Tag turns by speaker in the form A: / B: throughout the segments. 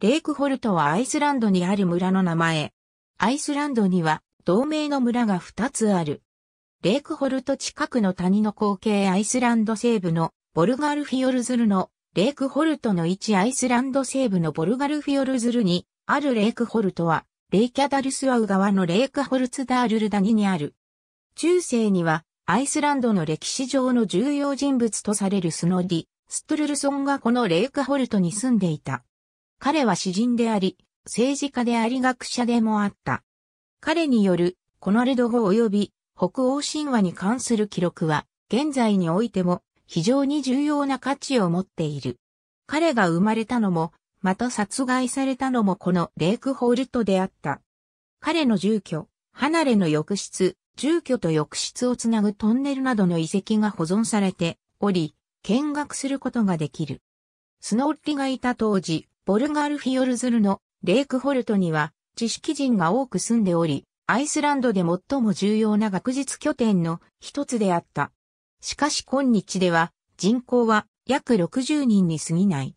A: レイクホルトはアイスランドにある村の名前。アイスランドには同名の村が2つある。レイクホルト近くの谷の光景アイスランド西部のボルガルフィヨルズルのレイクホルトの1アイスランド西部のボルガルフィヨルズルにあるレイクホルトはレイキャダルスワウ川のレイクホルツダールルダニにある。中世にはアイスランドの歴史上の重要人物とされるスノディ、ストゥルルソンがこのレイクホルトに住んでいた。彼は詩人であり、政治家であり学者でもあった。彼によるコナルド語及び北欧神話に関する記録は現在においても非常に重要な価値を持っている。彼が生まれたのも、また殺害されたのもこのレイクホールトであった。彼の住居、離れの浴室、住居と浴室をつなぐトンネルなどの遺跡が保存されており、見学することができる。スノッリがいた当時、ボルガールフィヨルズルのレイクホルトには知識人が多く住んでおり、アイスランドで最も重要な学術拠点の一つであった。しかし今日では人口は約60人に過ぎない。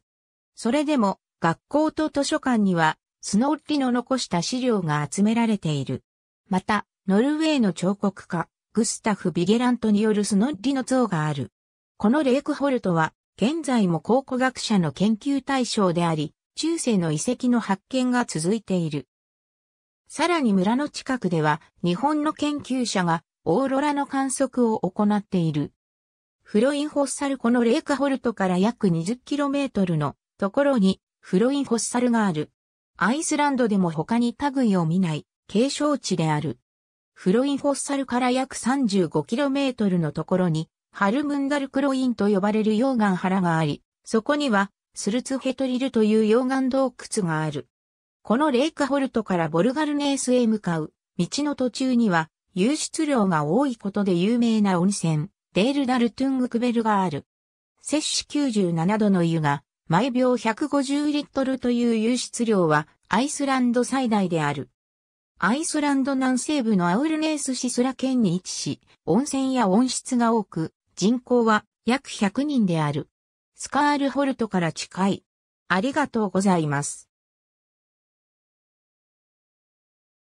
A: それでも学校と図書館にはスノーリの残した資料が集められている。また、ノルウェーの彫刻家、グスタフ・ビゲラントによるスノッリの像がある。このレイクホルトは現在も考古学者の研究対象であり、中世の遺跡の発見が続いている。さらに村の近くでは日本の研究者がオーロラの観測を行っている。フロインホッサルこのレーカホルトから約 20km のところにフロインホッサルがある。アイスランドでも他に類を見ない継承地である。フロインホッサルから約 35km のところにハルムンダルクロインと呼ばれる溶岩原があり、そこにはスルツヘトリルという溶岩洞窟がある。このレイクホルトからボルガルネースへ向かう道の途中には湧出量が多いことで有名な温泉、デールダルトゥングクベルがある。摂氏97度の湯が毎秒150リットルという湧出量はアイスランド最大である。アイスランド南西部のアウルネースシスラ県に位置し、温泉や温室が多く、人口は約100人である。スカールホルトから近い。ありがとうございます。